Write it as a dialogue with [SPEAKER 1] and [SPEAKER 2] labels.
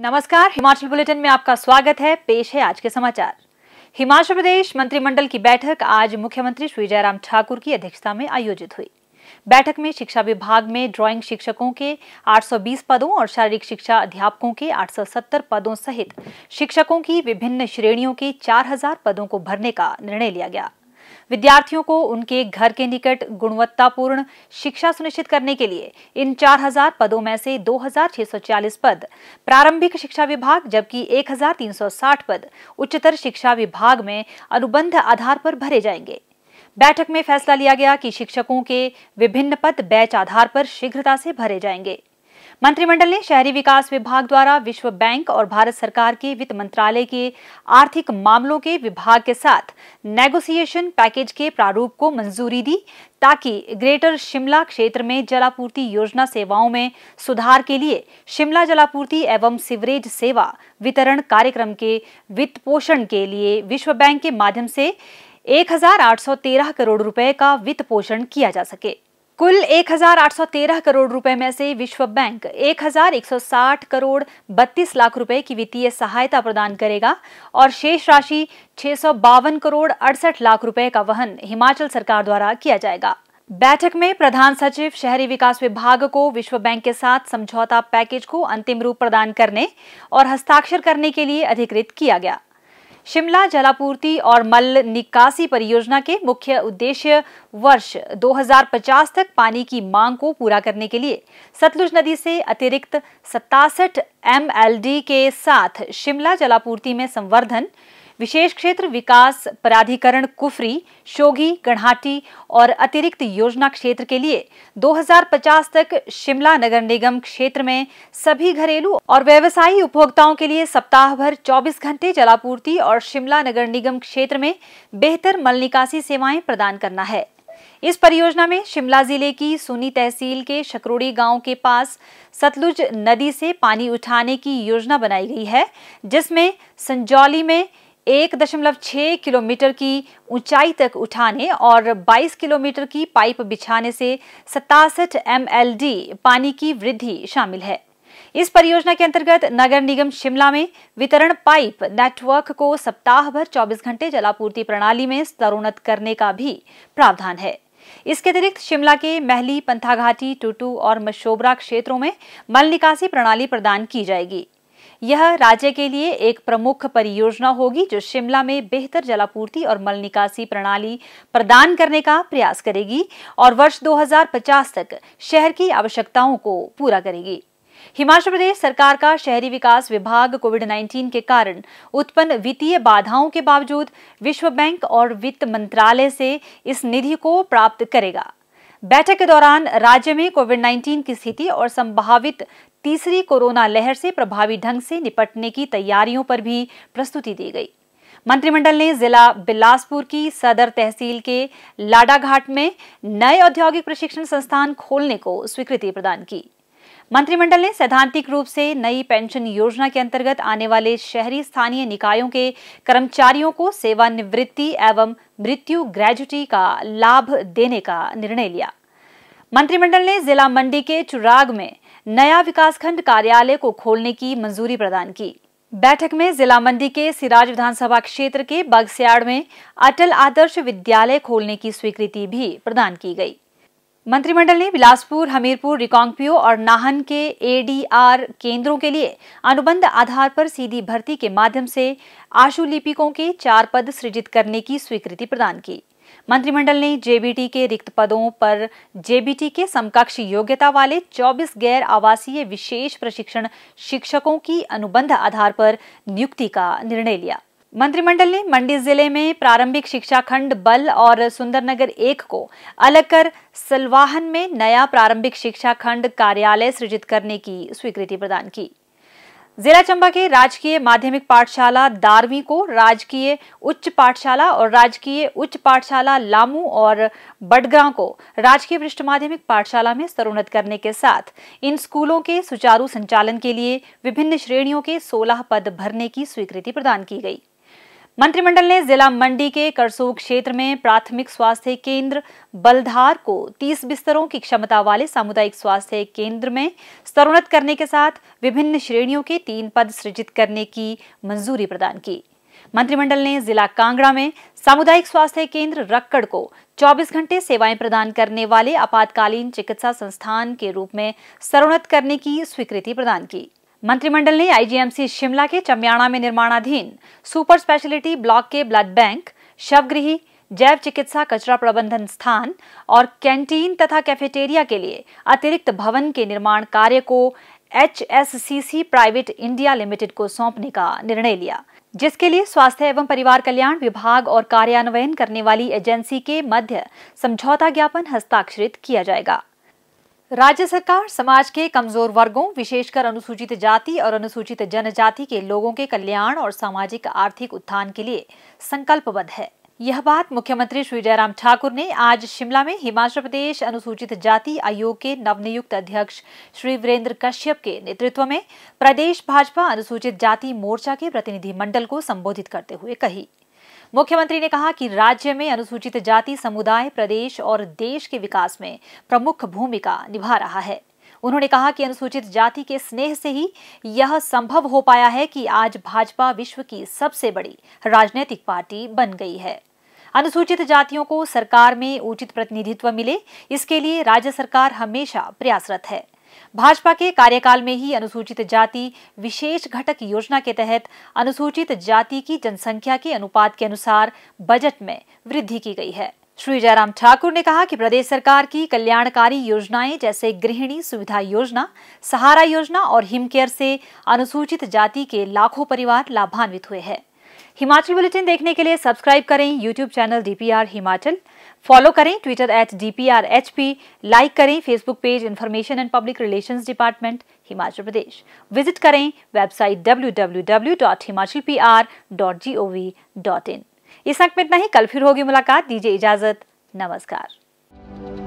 [SPEAKER 1] नमस्कार हिमाचल बुलेटिन में आपका स्वागत है पेश है आज के समाचार हिमाचल प्रदेश मंत्रिमंडल की बैठक आज मुख्यमंत्री श्री जयराम ठाकुर की अध्यक्षता में आयोजित हुई बैठक में शिक्षा विभाग में ड्राइंग शिक्षकों के 820 पदों और शारीरिक शिक्षा अध्यापकों के 870 पदों सहित शिक्षकों की विभिन्न श्रेणियों के 4000 पदों को भरने का निर्णय लिया गया विद्यार्थियों को उनके घर के निकट गुणवत्तापूर्ण शिक्षा सुनिश्चित करने के लिए इन 4000 पदों में से 2640 पद प्रारंभिक शिक्षा विभाग जबकि 1360 पद उच्चतर शिक्षा विभाग में अनुबंध आधार पर भरे जाएंगे बैठक में फैसला लिया गया कि शिक्षकों के विभिन्न पद बैच आधार पर शीघ्रता से भरे जाएंगे मंत्रिमंडल ने शहरी विकास विभाग द्वारा विश्व बैंक और भारत सरकार के वित्त मंत्रालय के आर्थिक मामलों के विभाग के साथ नेगोशिएशन पैकेज के प्रारूप को मंजूरी दी ताकि ग्रेटर शिमला क्षेत्र में जलापूर्ति योजना सेवाओं में सुधार के लिए शिमला जलापूर्ति एवं सिवरेज सेवा वितरण कार्यक्रम के वित्त पोषण के लिए विश्व बैंक के माध्यम से 1,813 करोड़ रुपए का वित्त पोषण किया जा सके कुल 1,813 करोड़ रुपए में से विश्व बैंक 1,160 करोड़ 32 लाख रुपए की वित्तीय सहायता प्रदान करेगा और शेष राशि छह करोड़ अड़सठ लाख रुपए का वहन हिमाचल सरकार द्वारा किया जाएगा बैठक में प्रधान सचिव शहरी विकास विभाग को विश्व बैंक के साथ समझौता पैकेज को अंतिम रूप प्रदान करने और हस्ताक्षर करने के लिए अधिकृत किया गया शिमला जलापूर्ति और मल निकासी परियोजना के मुख्य उद्देश्य वर्ष 2050 तक पानी की मांग को पूरा करने के लिए सतलुज नदी से अतिरिक्त सतासठ एम के साथ शिमला जलापूर्ति में संवर्धन विशेष क्षेत्र विकास प्राधिकरण कुफरी शोघी गणहाटी और अतिरिक्त योजना क्षेत्र के लिए 2050 तक शिमला नगर निगम क्षेत्र में सभी घरेलू और व्यवसायी उपभोक्ताओं के लिए सप्ताह भर 24 घंटे जलापूर्ति और शिमला नगर निगम क्षेत्र में बेहतर मल निकासी सेवाएं प्रदान करना है इस परियोजना में शिमला जिले की सुनी तहसील के शकरोड़ी गांव के पास सतलुज नदी से पानी उठाने की योजना बनाई गई है जिसमें संजौली में एक दशमलव छः किलोमीटर की ऊंचाई तक उठाने और 22 किलोमीटर की पाइप बिछाने से सतासठ एम पानी की वृद्धि शामिल है इस परियोजना के अंतर्गत नगर निगम शिमला में वितरण पाइप नेटवर्क को सप्ताह भर 24 घंटे जलापूर्ति प्रणाली में स्तरोन्नत करने का भी प्रावधान है इसके अतिरिक्त शिमला के महली पंथाघाटी टूटू और मशोबरा क्षेत्रों में मल निकासी प्रणाली प्रदान की जाएगी यह राज्य के लिए एक प्रमुख परियोजना होगी जो शिमला में बेहतर जलापूर्ति और मल निकासी प्रणाली प्रदान करने का प्रयास करेगी और वर्ष 2050 तक शहर की आवश्यकताओं को पूरा करेगी हिमाचल प्रदेश सरकार का शहरी विकास विभाग कोविड 19 के कारण उत्पन्न वित्तीय बाधाओं के बावजूद विश्व बैंक और वित्त मंत्रालय से इस निधि को प्राप्त करेगा बैठक के दौरान राज्य में कोविड 19 की स्थिति और संभावित तीसरी कोरोना लहर से प्रभावी ढंग से निपटने की तैयारियों पर भी प्रस्तुति दी गई मंत्रिमंडल ने जिला बिलासपुर की सदर तहसील के लाडाघाट में नए औद्योगिक प्रशिक्षण संस्थान खोलने को स्वीकृति प्रदान की मंत्रिमंडल ने सैद्धांतिक रूप से नई पेंशन योजना के अंतर्गत आने वाले शहरी स्थानीय निकायों के कर्मचारियों को सेवानिवृत्ति एवं मृत्यु ग्रेजुटी का लाभ देने का निर्णय लिया मंत्रिमंडल ने जिला मंडी के चुराग में नया विकासखंड कार्यालय को खोलने की मंजूरी प्रदान की बैठक में जिला मंडी के सिराज विधानसभा क्षेत्र के बगस्याड़ में अटल आदर्श विद्यालय खोलने की स्वीकृति भी प्रदान की गई मंत्रिमंडल ने बिलासपुर हमीरपुर रिकांगपियो और नाहन के एडीआर केंद्रों के लिए अनुबंध आधार पर सीधी भर्ती के माध्यम से आशु लिपिकों के चार पद सृजित करने की स्वीकृति प्रदान की मंत्रिमंडल ने जेबीटी के रिक्त पदों पर जेबीटी के समकक्ष योग्यता वाले 24 गैर आवासीय विशेष प्रशिक्षण शिक्षकों की अनुबंध आधार पर नियुक्ति का निर्णय लिया मंत्रिमंडल ने मंडी जिले में प्रारंभिक शिक्षा खंड बल और सुंदरनगर एक को अलग कर सलवाहन में नया प्रारंभिक शिक्षा खंड कार्यालय सृजित करने की स्वीकृति प्रदान की जिला चंबा के राजकीय माध्यमिक पाठशाला दारवी को राजकीय उच्च पाठशाला और राजकीय उच्च पाठशाला लामू और बडग्रां को राजकीय वरिष्ठ माध्यमिक पाठशाला में स्तरोन्नत करने के साथ इन स्कूलों के सुचारू संचालन के लिए विभिन्न श्रेणियों के 16 पद भरने की स्वीकृति प्रदान की गई मंत्रिमंडल ने जिला मंडी के करसोग क्षेत्र में प्राथमिक स्वास्थ्य केंद्र बलधार को 30 बिस्तरों की क्षमता वाले सामुदायिक स्वास्थ्य केंद्र में स्तरोन्नत करने के साथ विभिन्न श्रेणियों के तीन पद सृजित करने की मंजूरी प्रदान की मंत्रिमंडल ने जिला कांगड़ा में सामुदायिक स्वास्थ्य केंद्र रक्कड़ को 24 घंटे सेवाएं प्रदान करने वाले आपातकालीन चिकित्सा संस्थान के रूप में स्तरोन्नत करने की स्वीकृति प्रदान की मंत्रिमंडल ने आईजीएमसी शिमला के चम्याणा में निर्माणाधीन सुपर स्पेशलिटी ब्लॉक के ब्लड बैंक शवगृह जैव चिकित्सा कचरा प्रबंधन स्थान और कैंटीन तथा कैफेटेरिया के लिए अतिरिक्त भवन के निर्माण कार्य को एच प्राइवेट इंडिया लिमिटेड को सौंपने का निर्णय लिया जिसके लिए स्वास्थ्य एवं परिवार कल्याण विभाग और कार्यान्वयन करने वाली एजेंसी के मध्य समझौता ज्ञापन हस्ताक्षरित किया जाएगा राज्य सरकार समाज के कमजोर वर्गों विशेषकर अनुसूचित जाति और अनुसूचित जनजाति के लोगों के कल्याण और सामाजिक आर्थिक उत्थान के लिए संकल्पबद्ध है यह बात मुख्यमंत्री श्री जयराम ठाकुर ने आज शिमला में हिमाचल प्रदेश अनुसूचित जाति आयोग के नवनियुक्त अध्यक्ष श्री वीरेंद्र कश्यप के नेतृत्व में प्रदेश भाजपा अनुसूचित जाति मोर्चा के प्रतिनिधि मंडल को संबोधित करते हुए कही मुख्यमंत्री ने कहा कि राज्य में अनुसूचित जाति समुदाय प्रदेश और देश के विकास में प्रमुख भूमिका निभा रहा है उन्होंने कहा कि अनुसूचित जाति के स्नेह से ही यह संभव हो पाया है कि आज भाजपा विश्व की सबसे बड़ी राजनीतिक पार्टी बन गई है अनुसूचित जातियों को सरकार में उचित प्रतिनिधित्व मिले इसके लिए राज्य सरकार हमेशा प्रयासरत है भाजपा के कार्यकाल में ही अनुसूचित जाति विशेष घटक योजना के तहत अनुसूचित जाति की जनसंख्या के अनुपात के अनुसार बजट में वृद्धि की गई है श्री जयराम ठाकुर ने कहा कि प्रदेश सरकार की कल्याणकारी योजनाएं जैसे गृहिणी सुविधा योजना सहारा योजना और हिमकेयर से अनुसूचित जाति के लाखों परिवार लाभान्वित हुए हैं हिमाचल बुलेटिन देखने के लिए सब्सक्राइब करें YouTube channel DPR Himachal follow करें ट्विटर एट डी लाइक करें Facebook page information and public relations department Himachal Pradesh visit करें वेबसाइट www.himachalpr.gov.in इस अंक में इतना ही कल फिर होगी मुलाकात दीजिए इजाजत नमस्कार